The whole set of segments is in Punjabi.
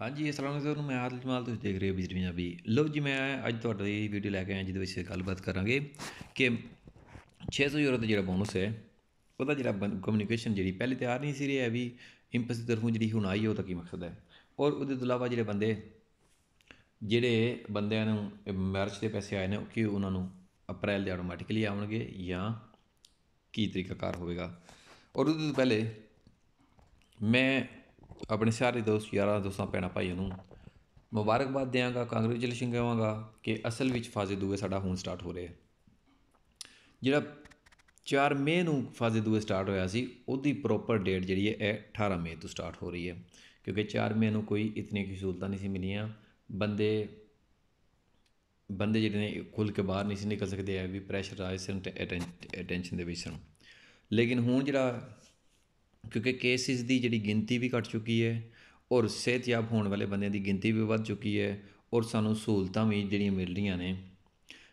ਹਾਂਜੀ ਅਸਲਾਮ ਅਲੈਕੁਮ ਮੈਂ ਆਦਿਲ ਜਮਾਲ ਤੁਸੀਂ ਦੇਖ ਰਹੇ ਹੋ ਬਿਜਲੀ ਪੰਜਾਬੀ ਲੋ ਜੀ ਮੈਂ ਅੱਜ ਤੁਹਾਡੇ ਲਈ ਵੀਡੀਓ ਲੈ ਕੇ ਆਇਆ ਜਿਹਦੇ ਵਿੱਚ ਗੱਲਬਾਤ ਕਰਾਂਗੇ ਕਿ 600 ਯੂਰੋ ਦਾ ਜਿਹੜਾ ਬੋਨਸ ਹੈ ਉਹਦਾ ਜਿਹੜਾ ਕਮਿਊਨੀਕੇਸ਼ਨ ਜਿਹੜੀ ਪਹਿਲੇ ਤਿਆਰ ਨਹੀਂ ਸੀ ਰਿਹਾ ਵੀ ਇੰਪਸ ਦੀ ਤਰਫੋਂ ਜਿਹੜੀ ਹੁਣ ਆਈ ਹੈ ਉਹਦਾ ਕੀ ਮਕਸਦ ਹੈ ਔਰ ਉਹਦੇ ਤੋਂ ਇਲਾਵਾ ਜਿਹੜੇ ਬੰਦੇ ਜਿਹੜੇ ਬੰਦਿਆਂ ਨੂੰ ਮਾਰਚ ਦੇ ਪੈਸੇ ਆਏ ਨੇ ਕਿ ਉਹਨਾਂ ਨੂੰ ਅਪ੍ਰੈਲ ਦੇ ਆਟੋਮੈਟਿਕਲੀ ਆਉਣਗੇ ਜਾਂ ਕੀ ਤਰੀਕਾਕਾਰ ਹੋਵੇਗਾ ਔਰ ਉਹਦੇ ਤੋਂ ਪਹਿਲੇ ਮੈਂ ਆਪਣੇ ਸਾਰੇ ਦੋਸਤ ਯਾਰਾਂ ਦੋਸਤਾਂ ਪੈਣਾ ਭਾਈਆਂ ਨੂੰ ਮੁਬਾਰਕਬਾਦ ਦਿਆਂਗਾ ਕੰਗ੍ਰੈਚੁਲੇਸ਼ਨ ਕਹਾਂਗਾ ਕਿ ਅਸਲ ਵਿੱਚ ਫਾਜ਼ੇ ਦੂਏ ਸਾਡਾ ਹੁਣ ਸਟਾਰਟ ਹੋ ਰਿਹਾ ਹੈ ਜਿਹੜਾ 4 ਮਈ ਨੂੰ ਫਾਜ਼ੇ ਦੂਏ ਸਟਾਰਟ ਹੋਇਆ ਸੀ ਉਹਦੀ ਪ੍ਰੋਪਰ ਡੇਟ ਜਿਹੜੀ ਹੈ 18 ਮਈ ਤੋਂ ਸਟਾਰਟ ਹੋ ਰਹੀ ਹੈ ਕਿਉਂਕਿ 4 ਮਈ ਨੂੰ ਕੋਈ ਇਤਨੀ ਕੀ ਸਹੂਲਤਾਂ ਨਹੀਂ ਸੀ ਮਿਲੀਆਂ ਬੰਦੇ ਬੰਦੇ ਜਿਹੜੇ ਨੇ ਖੁੱਲ ਕੇ ਬਾਹਰ ਨਹੀਂ ਸੀ ਨਿਕਲ ਸਕਦੇ ਆ ਵੀ ਪ੍ਰੈਸ਼ਰ ਆਇਆ ਸੀ ਅਟੈਂਸ਼ਨ ਦੇ ਵਿੱਚ ਸਨ ਲੇਕਿਨ ਹੁਣ ਜਿਹੜਾ ਕਿਉਂਕਿ ਕੇਸਿਸ ਦੀ ਜਿਹੜੀ ਗਿਣਤੀ ਵੀ ਘਟ ਚੁੱਕੀ ਹੈ ਔਰ ਸਿਹਤਯਾਬ ਹੋਣ ਵਾਲੇ ਬੰਦਿਆਂ ਦੀ ਗਿਣਤੀ ਵੀ ਵੱਧ ਚੁੱਕੀ ਹੈ ਔਰ ਸਾਨੂੰ ਸਹੂਲਤਾਂ ਵੀ ਜਿਹੜੀਆਂ ਮਿਲ ਰਹੀਆਂ ਨੇ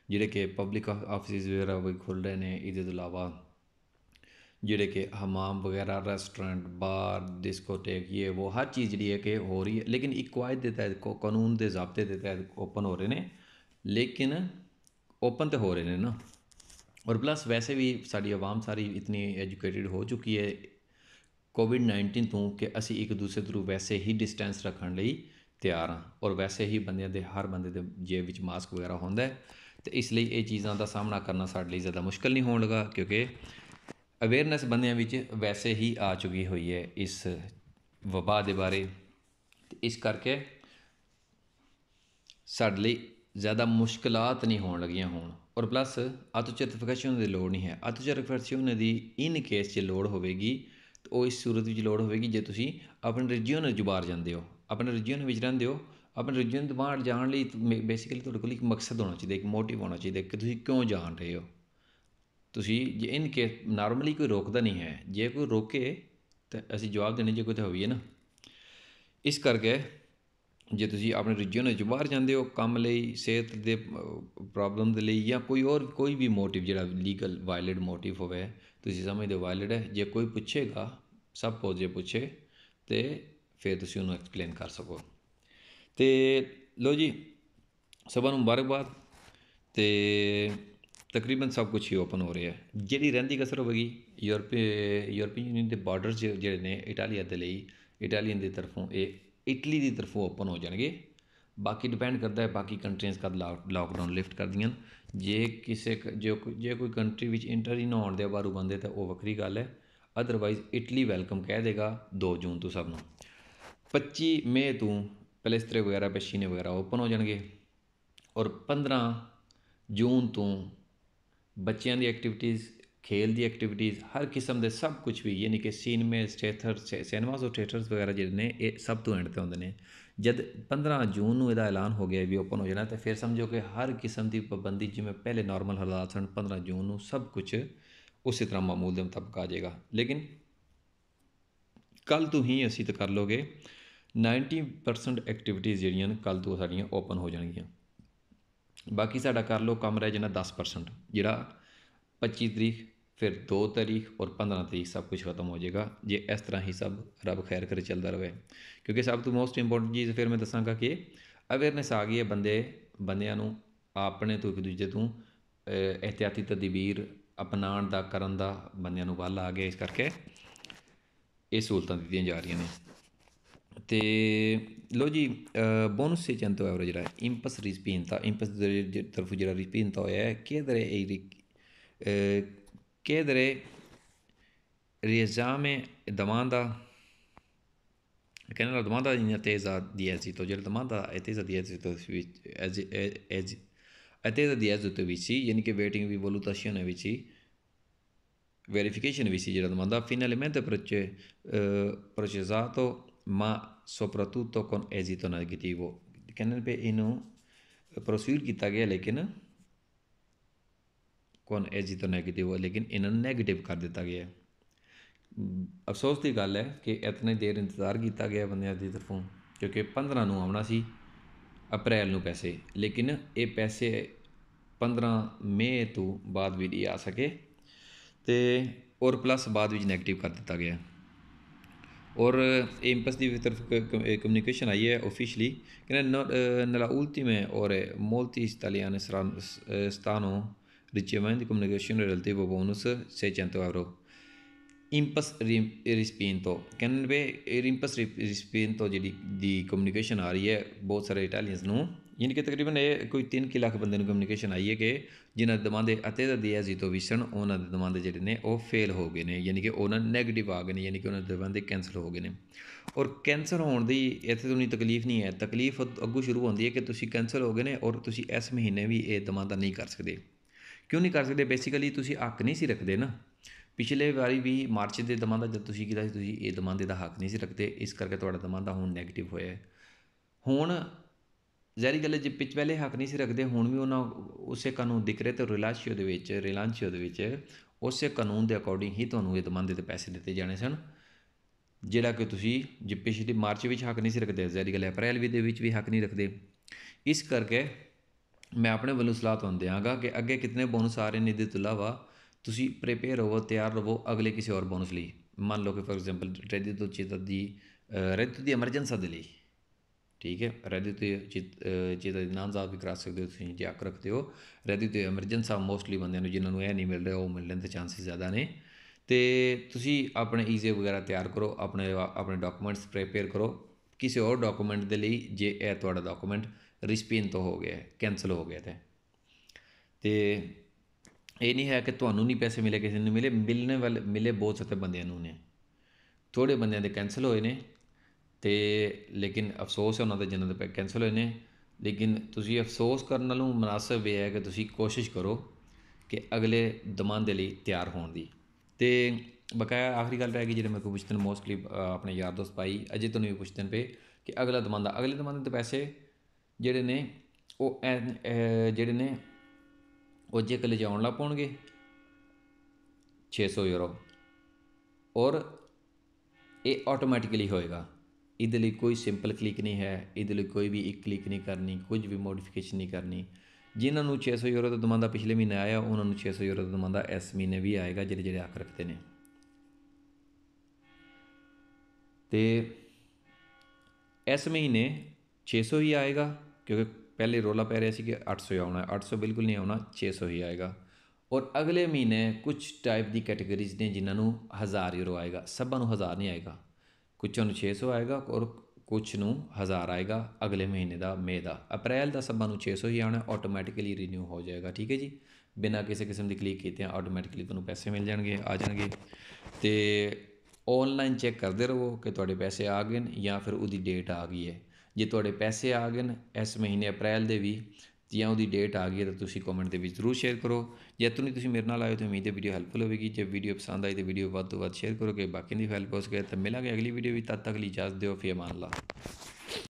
ਜਿਹੜੇ ਕਿ ਪਬਲਿਕ ਆਫਿਸਿਸ ਵਗੈਰਾ ਵੀ ਖੁੱਲ ਰਹੇ ਨੇ ਇਹਦੇ ਤੋਂ ਇਲਾਵਾ ਜਿਹੜੇ ਕਿ ਹਮਾਮ ਵਗੈਰਾ ਰੈਸਟੋਰੈਂਟ ਬਾਰ ਡਿਸਕੋਟੇਕ ਇਹ ਉਹ ਹਰ ਚੀਜ਼ ਜਿਹੜੀ ਹੈ ਕਿ ਹੋ ਰਹੀ ਹੈ ਲੇਕਿਨ ਇੱਕ ਕਾਇਦ ਦੇ ਤਹਿਤ ਕਾਨੂੰਨ ਦੇ ਜ਼ਾਬਤੇ ਦੇ ਤਹਿਤ ਓਪਨ ਹੋ ਰਹੇ ਨੇ ਲੇਕਿਨ ਓਪਨ ਤੇ ਹੋ ਰਹੇ ਨੇ ਨਾ ਔਰ ਪਲੱਸ ਵੈਸੇ ਵੀ ਸਾਡੀ ਆਵਾਮ ਸਾਰੀ ਇਤਨੀ ਐਜੂਕੇਟਿਡ ਹੋ ਚੁੱਕੀ ਹੈ ਕੋਵਿਡ-19 ਤੋਂ ਕਿ ਅਸੀਂ ਇੱਕ ਦੂਸਰੇ ਤੋਂ ਵੈਸੇ ਹੀ ਡਿਸਟੈਂਸ ਰੱਖਣ ਲਈ ਤਿਆਰ ਹਾਂ ਔਰ ਵੈਸੇ ਹੀ ਬੰਦਿਆਂ ਦੇ ਹਰ ਬੰਦੇ ਦੇ ਜੇਬ ਵਿੱਚ ਮਾਸਕ ਵਗੈਰਾ ਹੁੰਦਾ ਹੈ ਤੇ ਇਸ ਲਈ ਇਹ ਚੀਜ਼ਾਂ ਦਾ ਸਾਹਮਣਾ ਕਰਨਾ ਸਾਡੇ ਲਈ ਜ਼ਿਆਦਾ ਮੁਸ਼ਕਲ ਨਹੀਂ ਹੋਣ ਲੱਗਾ ਕਿਉਂਕਿ ਅਵੇਅਰਨੈਸ ਬੰਦਿਆਂ ਵਿੱਚ ਵੈਸੇ ਹੀ ਆ ਚੁੱਕੀ ਹੋਈ ਹੈ ਇਸ ਵਬਾ ਦੇ ਬਾਰੇ ਇਸ ਕਰਕੇ ਸਾਡੇ ਲਈ ਜ਼ਿਆਦਾ ਮੁਸ਼ਕਲਾਂ ਨਹੀਂ ਹੋਣ ਲੱਗੀਆਂ ਹੋਣ ਔਰ ਪਲੱਸ ਆਤੋਚਰਟੀਫਿਕੇਸ਼ਨ ਦੀ ਲੋੜ ਨਹੀਂ ਹੈ ਆਤੋਚਰਟੀਫਿਕੇਸ਼ਨ ਦੀ ਇਨ ਕੇਸ 'ਚ ਲੋੜ ਹੋਵੇਗੀ ਉਹ ਇਸ ਸੂਰਤ ਵਿੱਚ ਲੋੜ ਹੋਵੇਗੀ ਜੇ ਤੁਸੀਂ ਆਪਣੇ ਰੀਜਨ ਵਿੱਚ ਬਾਹਰ ਜਾਂਦੇ ਹੋ ਆਪਣੇ ਰੀਜਨ ਵਿੱਚ ਰਹਿੰਦੇ ਹੋ ਆਪਣੇ ਰੀਜਨ ਤੋਂ ਬਾਹਰ ਜਾਣ ਲਈ ਬੇਸਿਕਲੀ ਤੁਹਾਡੇ ਕੋਲ ਇੱਕ ਮਕਸਦ ਹੋਣਾ ਚਾਹੀਦਾ ਇੱਕ ਮੋਟਿਵ ਹੋਣਾ ਚਾਹੀਦਾ ਕਿ ਤੁਸੀਂ ਕਿਉਂ ਜਾਣ ਰਹੇ ਹੋ ਤੁਸੀਂ ਜੇ ਇਨ ਕੇ ਨਾਰਮਲੀ ਕੋਈ ਰੋਕਦਾ ਨਹੀਂ ਹੈ ਜੇ ਕੋਈ ਰੋਕੇ ਤਾਂ ਅਸੀਂ ਜਵਾਬ ਦੇਣੇ ਜੇ ਕੋਈ ਤਾਂ ਹੋਈਏ ਨਾ ਇਸ ਕਰਕੇ ਜੇ ਤੁਸੀਂ ਆਪਣੇ ਰੀਜਨ ਵਿੱਚ ਬਾਹਰ ਜਾਂਦੇ ਹੋ ਕੰਮ ਲਈ ਸਿਹਤ ਦੇ ਪ੍ਰੋਬਲਮ ਦੇ ਲਈ ਜਾਂ ਕੋਈ ਹੋਰ ਕੋਈ ਵੀ ਮੋਟਿਵ ਜਿਹੜਾ ਲੀਗਲ ਵਾਇਲਡ ਮੋਟਿਵ ਹੋਵੇ ਤੁਸੀਂ ਸਮਝਦੇ ਹੋ ਵਾਇਲਡ ਹੈ ਜੇ ਕੋਈ ਪੁੱਛੇਗਾ ਸਭ ਜੇ ਪੁੱਛੇ ਤੇ ਫਿਰ ਤੁਸੀਂ ਉਹਨੂੰ ਐਕਸਪਲੇਨ ਕਰ ਸਕੋ ਤੇ ਲੋ ਜੀ ਸਭ ਨੂੰ ਮੁਬਾਰਕਬਾਦ ਤੇ ਤਕਰੀਬਨ ਸਭ ਕੁਝ ਹੀ ਓਪਨ ਹੋ ਰਿਹਾ ਹੈ ਜਿਹੜੀ ਰਹਿੰਦੀ ਕਸਰ ਹੋਵੇਗੀ ਯੂਰਪੀ ਯੂਰਪੀਅਨ ਯੂਨੀਅਨ ਦੇ ਬਾਰਡਰ ਜਿਹੜੇ ਨੇ ਇਟਾਲੀਆ ਦੇ ਲਈ ਇਟਾਲੀਅਨ ਦੀ ਤਰਫੋਂ ਇਹ ਇਟਲੀ ਦੀ ਤਰਫੋਂ ਓਪਨ ਹੋ ਜਾਣਗੇ ਬਾਕੀ ਡਿਪੈਂਡ ਕਰਦਾ ਹੈ ਬਾਕੀ ਕੰਟਰੀਜ਼ ਕਦ ਲਾਕਡਾਊਨ ਲਿਫਟ ਕਰਦੀਆਂ ਜੇ ਕਿਸੇ ਜੇ ਜੇ ਕੋਈ ਕੰਟਰੀ ਵਿੱਚ ਇੰਟਰ ਹੀ ਨਾ ਹੋਣ ਦੇ ਬਾਰੂ ਬੰਦੇ ਤਾਂ ਉਹ ਵੱਖਰੀ ਗੱਲ ਹੈ ਅਦਰਵਾਈਜ਼ ਇਟਲੀ ਵੈਲਕਮ ਕਹਿ ਦੇਗਾ 2 ਜੂਨ ਤੋਂ ਸਭ ਨੂੰ 25 ਮਈ ਤੋਂ ਪਲੇਸਟਰ ਵਗੈਰਾ ਪਸ਼ੀਨੇ ਵਗੈਰਾ ਓਪਨ ਹੋ ਜਾਣਗੇ ਔਰ 15 ਜੂਨ ਤੋਂ ਬੱਚਿਆਂ ਦੀ ਐਕਟੀਵਿਟੀਜ਼ ਖੇਲ ਦੀ ਐਕਟੀਵਿਟੀਜ਼ ਹਰ ਕਿਸਮ ਦੇ ਸਭ ਕੁਝ ਵੀ ਯਾਨੀ ਕਿ ਸਿਨੇਮੇ ਸਟੇਥਰ ਸਿਨੇਮਾਸ ਔਰ ਥੀਏਟਰਸ ਵਗੈਰਾ ਜਿਹੜੇ ਨੇ ਇਹ ਸਭ ਤੋਂ ਐਂਡ ਤੇ ਹੁੰਦੇ ਨੇ ਜਦ 15 ਜੂਨ ਨੂੰ ਇਹਦਾ ਐਲਾਨ ਹੋ ਗਿਆ ਵੀ ਓਪਨ ਹੋ ਜਾਣਾ ਤਾਂ ਫਿਰ ਸਮਝੋ ਕਿ ਹਰ ਕਿਸਮ ਦੀ ਪਾਬੰਦੀ ਜਿਵੇਂ ਪਹਿਲੇ ਨਾਰਮਲ ਹਾਲਾਤ ਸਨ 15 ਜੂਨ ਨੂੰ ਸਭ ਕੁਝ ਉਸੇ ਤਰ੍ਹਾਂ ਮਾਮੂਲ ਦੇ ਮੁਤਾਬਕ ਆ ਜਾਏਗਾ ਲੇਕਿਨ ਕੱਲ ਤੋਂ ਹੀ ਅਸੀਂ ਤਾਂ ਕਰ ਲੋਗੇ 90% ਐਕਟੀਵਿਟੀਜ਼ ਜਿਹੜੀਆਂ ਨੇ ਕੱਲ ਤੋਂ ਸਾਡੀਆਂ ਓਪਨ ਹੋ ਜਾਣਗੀਆਂ ਬਾਕੀ ਸਾਡਾ ਕਰ ਲੋ ਕੰਮ ਰਹਿ ਜਾਣਾ 10% ਜਿਹੜਾ 25 ਤਰੀਕ ਫਿਰ 2 तारीख ਔਰ 15 तारीख ਸਭ ਕੁਝ ਖਤਮ ਹੋ ਜਾਏਗਾ ਜੇ ਇਸ ਤਰ੍ਹਾਂ ਹੀ ਸਭ ਰੱਬ ਖੈਰ ਕਰੇ ਚੱਲਦਾ ਰਵੇ ਕਿਉਂਕਿ ਸਭ ਤੋਂ ਮੋਸਟ ਇੰਪੋਰਟੈਂਟ ਚੀਜ਼ ਫਿਰ ਮੈਂ ਦੱਸਾਂਗਾ ਕਿ ਅਵੇਅਰਨੈਸ ਆ ਗਈ ਹੈ ਬੰਦੇ ਬੰਦਿਆਂ ਨੂੰ ਆਪਣੇ ਤੋਂ ਇੱਕ ਦੂਜੇ ਤੋਂ ਇhtiyati ਤਦਬੀਰ ਅਪਣਾਉਣ ਦਾ ਕਰਨ ਦਾ ਬੰਦਿਆਂ ਨੂੰ ਵੱਲ ਆ ਗਿਆ ਇਸ ਕਰਕੇ ਇਹ ਸਹੂਲਤਾਂ ਦਿੱਤੀਆਂ ਜਾ ਰਹੀਆਂ ਨੇ ਤੇ ਲੋ ਜੀ ਬੋਨਸ ਸੇ ਚੰਤੋ ਐਵਰੇਜ ਰਾ ਇੰਪਸ ਰਿਸਪੀਨਤਾ ਇੰਪਸ ਦੇ ਤਰਫੋਂ ਜਿਹੜਾ ਰਿਸਪੀਨਤਾ ਹੋਇਆ ਹੈ ਕਿਹਦੇ ਇਹ chiedere riesame e domanda che nella domanda in attesa di esito, cioè la domanda attesa di esito, è attesa di esito ਵਿੱਚ ਯਾਨੀ ਕਿ ਵੇਟਿੰਗ ਵੀ ਵੋਲੂਟੇਸ਼ਨ ਹੈ ਵਿੱਚ ਵੈਰੀਫਿਕੇਸ਼ਨ ਵਿੱਚ ਜਿਹੜਾ domanda finalmente eh, processato ma soprattutto con esito negativo ਕਹਿੰਦੇ ਪਏ ਇਹਨੂੰ ਪ੍ਰੋਸੀਡ ਕੀਤਾ è ਲੇਕਿਨ ਕੌਣ ਇਹ ਜੀ ਤਾਂ ਨੈਗੇਟਿਵ ਹੈ ਲੇਕਿਨ ਇਹਨਾਂ ਨੂੰ ਕਰ ਦਿੱਤਾ ਗਿਆ ਅਫਸੋਸ ਦੀ ਗੱਲ ਹੈ ਕਿ ਇਤਨੇ ਦੇਰ ਇੰਤਜ਼ਾਰ ਕੀਤਾ ਗਿਆ ਬੰਦਿਆਂ ਦੀ ਤਰਫੋਂ ਕਿਉਂਕਿ 15 ਨੂੰ ਆਉਣਾ ਸੀ ਅਪ੍ਰੈਲ ਨੂੰ ਪੈਸੇ ਲੇਕਿਨ ਇਹ ਪੈਸੇ 15 ਮਈ ਤੋਂ ਬਾਅਦ ਵੀ ਨਹੀਂ ਆ ਸਕੇ ਤੇ ਔਰ ਪਲੱਸ ਬਾਅਦ ਵਿੱਚ ਨੈਗੇਟਿਵ ਕਰ ਦਿੱਤਾ ਗਿਆ ਔਰ ਐਮਪਸ ਦੀ ਤਰਫ ਕਮਿਊਨੀਕੇਸ਼ਨ ਆਈ ਹੈ ਆਫੀਸ਼ੀਅਲੀ ਕਿ ਨਲਾ ਉਲਤੀ ਮੈਂ ਔਰ ਮੋਲਟੀ ਇਟਾਲੀਅਨ ਸਤਾਨੋ ricevoind comunicación relativo bonus secento euro. Impas rispinto ਕੈਨਨ ਵੇ ਰਿੰਪਸ ਰਿਸਪਿੰਟੋ ਜਿਹੜੀ ਦੀ ਕਮਿਊਨੀਕੇਸ਼ਨ ਆ ਰਹੀ ਹੈ ਬਹੁਤ ਸਾਰੇ ਇਟਾਲੀਅਨਸ ਨੂੰ ਯਾਨੀ ਕਿ ਤਕਰੀਬਨ ਇਹ ਕੋਈ 3 ਕਿ ਲੱਖ ਬੰਦੇ ਨੂੰ ਕਮਿਊਨੀਕੇਸ਼ਨ ਆਈ ਹੈ ਕਿ ਜਿਨ੍ਹਾਂ ਦੇ ਦਮਾਂ ਦੇ ਅਤੇ ਦਾ ਦਿਆ ਤੋਂ ਵਿਸਣ ਉਹਨਾਂ ਦੇ ਦਮਾਂ ਦੇ ਜਿਹੜੇ ਨੇ ਉਹ ਫੇਲ ਹੋ ਗਏ ਨੇ ਯਾਨੀ ਕਿ ਉਹਨਾਂ ਨੈਗੇਟਿਵ ਆ ਗਏ ਨੇ ਯਾਨੀ ਕਿ ਉਹਨਾਂ ਦੇ ਦਮਾਂ ਦੇ ਕੈਂਸਲ ਹੋ ਗਏ ਨੇ ਔਰ ਕੈਂਸਰ ਹੋਣ ਦੀ ਇੱਥੇ ਤੁਹਾਨੂੰ ਤਕਲੀਫ ਨਹੀਂ ਹੈ ਤਕਲੀਫ ਅੱਗੋਂ ਸ਼ੁਰੂ ਹੁੰਦੀ ਹੈ ਕਿ ਤੁਸੀਂ ਕੈਨਸਲ ਹੋ ਗਏ ਨੇ ਔਰ ਤੁਸੀਂ ਇਸ ਮਹੀਨੇ ਵੀ ਇਹ ਦਮਾਂ ਦਾ ਨਹੀਂ ਕਰ ਸਕਦੇ ਕਿਉਂ ਨਹੀਂ ਕਰ ਸਕਦੇ ਬੇਸਿਕਲੀ ਤੁਸੀਂ ਹੱਕ ਨਹੀਂ ਸੀ ਰੱਖਦੇ ਨਾ ਪਿਛਲੇ ਵਾਰੀ ਵੀ ਮਾਰਚ ਦੇ ਦਮਾਂਦਾ ਜਦ ਤੁਸੀਂ ਕੀਤਾ ਸੀ ਤੁਸੀਂ ਇਹ ਦਮਾਂਦੇ ਦਾ ਹੱਕ ਨਹੀਂ ਸੀ ਰੱਖਦੇ ਇਸ ਕਰਕੇ ਤੁਹਾਡਾ ਦਮਾਂਦਾ ਹੁਣ ਨੈਗੇਟਿਵ ਹੋਇਆ ਹੁਣ ਜ਼ਾਰੀ ਗੱਲ ਜੇ ਪਿਛ ਪਹਿਲੇ ਹੱਕ ਨਹੀਂ ਸੀ ਰੱਖਦੇ ਹੁਣ ਵੀ ਉਹਨਾਂ ਉਸੇ ਕਾਨੂੰਨ ਦਿਖ ਰਹੇ ਤੇ ਰਿਲਾਂਸ਼ੀਓ ਦੇ ਵਿੱਚ ਰਿਲਾਂਸ਼ੀਓ ਦੇ ਵਿੱਚ ਉਸੇ ਕਾਨੂੰਨ ਦੇ ਅਕੋਰਡਿੰਗ ਹੀ ਤੁਹਾਨੂੰ ਇਹ ਦਮਾਂਦੇ ਤੇ ਪੈਸੇ ਦਿੱਤੇ ਜਾਣੇ ਸਨ ਜਿਹੜਾ ਕਿ ਤੁਸੀਂ ਜੇ ਪਿਛਲੇ ਮਾਰਚ ਵਿੱਚ ਹੱਕ ਨਹੀਂ ਸੀ ਰੱਖਦੇ ਜ਼ਾਰੀ ਗੱਲ ਅਪ੍ਰੈਲ ਵੀ ਦੇ ਵਿੱਚ ਵੀ ਹੱਕ ਨਹੀਂ ਰੱਖਦੇ ਇਸ ਕਰਕੇ ਮੈਂ ਆਪਣੇ ਵੱਲੋਂ ਸਲਾਹ ਤੁਹਾਨੂੰ ਦਿਆਂਗਾ ਕਿ ਅੱਗੇ ਕਿਤਨੇ ਬੋਨਸ ਆ ਰਹੇ ਨੇ ਇਹਦੇ ਤੋਂ ਇਲਾਵਾ ਤੁਸੀਂ ਪ੍ਰੀਪੇਅਰ ਹੋਵੋ ਤਿਆਰ ਰਹੋ ਅਗਲੇ ਕਿਸੇ ਹੋਰ ਬੋਨਸ ਲਈ ਮੰਨ ਲਓ ਕਿ ਫੋਰ ਐਗਜ਼ਾਮਪਲ ਤੋਂ ਚੀਤ ਦੀ ਰੈਦਿਤ ਦੀ ਐਮਰਜੈਂਸੀ ਦੇ ਲਈ ਠੀਕ ਹੈ ਚੀਤ ਚੀਤ ਦੇ ਨਾਮ ਜ਼ਾਬ ਵੀ ਕਰਾ ਸਕਦੇ ਹੋ ਤੁਸੀਂ ਜੇ ਰੱਖਦੇ ਹੋ ਐਮਰਜੈਂਸੀ ਆ ਮੋਸਟਲੀ ਬੰਦਿਆਂ ਨੂੰ ਜਿਨ੍ਹਾਂ ਨੂੰ ਇਹ ਨਹੀਂ ਮਿਲ ਰਿਹਾ ਉਹ ਮਿਲਣ ਦੇ ਚਾਂਸਸ ਜ਼ਿਆਦਾ ਨੇ ਤੇ ਤੁਸੀਂ ਆਪਣੇ ਈਜ਼ੇ ਵਗੈਰਾ ਤਿਆਰ ਕਰੋ ਆਪਣੇ ਆਪਣੇ ਡਾਕੂਮੈਂਟਸ ਪ੍ਰੀਪੇਅਰ ਕਰੋ ਕਿਸੇ ਹੋਰ ਡਾਕੂਮੈਂਟ ਦੇ ਲਈ ਜੇ ਇਹ ਤੁਹਾਡਾ ਡਾਕੂਮੈਂਟ ਰਿਸਪੀਨ ਤੋਂ ਹੋ ਗਿਆ ਕੈਨਸਲ ਹੋ ਗਿਆ ਤੇ ਤੇ ਇਹ ਨਹੀਂ ਹੈ ਕਿ ਤੁਹਾਨੂੰ ਨਹੀਂ ਪੈਸੇ ਮਿਲੇ ਕਿਸੇ ਨੂੰ ਮਿਲੇ ਮਿਲਨੇ ਵਾਲੇ ਮਿਲੇ ਬਹੁਤ ਸਾਰੇ ਬੰਦਿਆਂ ਨੂੰ ਨੇ ਥੋੜੇ ਬੰਦਿਆਂ ਦੇ ਕੈਨਸਲ ਹੋਏ ਨੇ ਤੇ ਲੇਕਿਨ ਅਫਸੋਸ ਹੈ ਉਹਨਾਂ ਦੇ ਜਿਨ੍ਹਾਂ ਦੇ ਕੈਨਸਲ ਹੋਏ ਨੇ ਲੇਕਿਨ ਤੁਸੀਂ ਅਫਸੋਸ ਕਰਨ ਨਾਲੋਂ ਮناسب ਇਹ ਹੈ ਕਿ ਤੁਸੀਂ ਕੋਸ਼ਿਸ਼ ਕਰੋ ਕਿ ਅਗਲੇ ਦਮਾਂ ਦੇ ਲਈ ਤਿਆਰ ਹੋਣ ਦੀ ਤੇ ਬਕਾਇਆ ਆਖਰੀ ਗੱਲ ਰਹਿ ਗਈ ਜਿਹੜੇ ਮੈਂ ਕੋਲ ਪੁੱਛਣ ਮੋਸਟਲੀ ਆਪਣੇ ਯਾਰ ਦੋਸਤ ਭਾਈ ਅਜੇ ਤੁਹਾਨੂੰ ਵੀ ਪੁੱਛਦੇ ਪਏ ਕਿ ਅਗਲਾ ਦਮਾਂ ਦਾ ਅਗਲੇ ਦਮਾਂ ਦੇ ਪੈਸੇ ਜਿਹੜੇ ਨੇ ਉਹ ਜਿਹੜੇ ਨੇ ਉਹ ਜੇ ਕਲੇ ਜਾਉਣ ਲੱਗ ਪਉਣਗੇ 600 ਯੂਰੋ ਔਰ ਇਹ ਆਟੋਮੈਟਿਕਲੀ ਹੋਏਗਾ ਇਹਦੇ ਲਈ ਕੋਈ ਸਿੰਪਲ ਕਲਿੱਕ ਨਹੀਂ ਹੈ ਇਹਦੇ ਲਈ ਕੋਈ ਵੀ ਇੱਕ ਕਲਿੱਕ ਨਹੀਂ ਕਰਨੀ ਕੁਝ ਵੀ ਮੋਡੀਫਿਕੇਸ਼ਨ ਨਹੀਂ ਕਰਨੀ ਜਿਨ੍ਹਾਂ ਨੂੰ 600 ਯੂਰੋ ਦਾ ਦਮਾਂਦਾ ਪਿਛਲੇ ਮਹੀਨੇ ਆਇਆ ਉਹਨਾਂ ਨੂੰ 600 ਯੂਰੋ ਦਾ ਦਮਾਂਦਾ ਇਸ ਮਹੀਨੇ ਵੀ ਆਏਗਾ ਜਿਹੜੇ ਜਿਹੜੇ ਆਖ ਰੱਖਦੇ ਨੇ ਤੇ ਇਸ ਮਹੀਨੇ 600 ਹੀ ਆਏਗਾ ਕਿਉਂਕਿ ਪਹਿਲੇ ਰੋਲਾ ਪੈ ਰਿਹਾ ਸੀ ਕਿ 800 ਆਉਣਾ 800 ਬਿਲਕੁਲ ਨਹੀਂ ਆਉਣਾ 600 ਹੀ ਆਏਗਾ ਔਰ ਅਗਲੇ ਮਹੀਨੇ ਕੁਝ ਟਾਈਪ ਦੀ ਕੈਟਾਗਰੀਜ਼ ਨੇ ਜਿਨ੍ਹਾਂ ਨੂੰ 1000 ਯੂਰੋ ਆਏਗਾ ਸਭਾਂ ਨੂੰ 1000 ਨਹੀਂ ਆਏਗਾ ਕੁਝ ਨੂੰ 600 ਆਏਗਾ ਔਰ ਕੁਝ ਨੂੰ 1000 ਆਏਗਾ ਅਗਲੇ ਮਹੀਨੇ ਦਾ ਮੇ ਦਾ ਅਪ੍ਰੈਲ ਦਾ ਸਭਾਂ ਨੂੰ 600 ਹੀ ਆਉਣਾ ਆਟੋਮੈਟਿਕਲੀ ਰੀਨਿਊ ਹੋ ਜਾਏਗਾ ਠੀਕ ਹੈ ਜੀ ਬਿਨਾਂ ਕਿਸੇ ਕਿਸਮ ਦੀ ਕਲਿੱਕ ਕੀਤੇ ਆਟੋਮੈਟਿਕਲੀ ਤੁਹਾਨੂੰ ਪੈਸੇ ਮਿਲ ਜਾਣਗੇ ਆ ਜਾਣਗੇ ਤੇ ਆਨਲਾਈਨ ਚੈੱਕ ਕਰਦੇ ਰਹੋ ਕਿ ਤੁਹਾਡੇ ਪੈਸੇ ਆ ਗਏ ਨੇ ਜਾਂ ਫਿਰ ਉਹਦੀ ਡੇਟ ਆ ਗਈ ਹੈ ਜੇ ਤੁਹਾਡੇ ਪੈਸੇ ਆ ਗਏ ਨੇ ਇਸ ਮਹੀਨੇ ਅਪ੍ਰੈਲ ਦੇ ਵੀ ਜਾਂ ਉਹਦੀ ਡੇਟ ਆ ਗਈ ਹੈ ਤਾਂ ਤੁਸੀਂ ਕਮੈਂਟ ਦੇ ਵਿੱਚ ਜ਼ਰੂਰ ਸ਼ੇਅਰ ਕਰੋ ਜੇ ਤੁਹਾਨੂੰ ਤੁਸੀਂ ਮੇਰੇ ਨਾਲ ਆਏ ਤਾਂ ਉਮੀਦ ਹੈ ਵੀਡੀਓ ਹੈਲਪਫੁਲ ਹੋਵੇਗੀ ਜੇ ਵੀਡੀਓ ਪਸੰਦ ਆਈ ਤਾਂ ਵੀਡੀਓ ਵੱਧ ਤੋਂ ਵੱਧ ਸ਼ੇਅਰ ਕਰੋ ਕਿ ਬਾਕੀ ਦੀ ਹੈਲਪ ਹੋ ਸਕੇ ਤਾਂ ਮਿਲਾਂਗੇ ਅਗਲੀ ਵੀਡੀਓ ਵਿੱਚ ਤਦ ਤੱਕ ਲਈ ਇਜਾਜ਼ਤ ਦਿਓ ਫੀ ਅਮਾਨ ਅੱਲਾ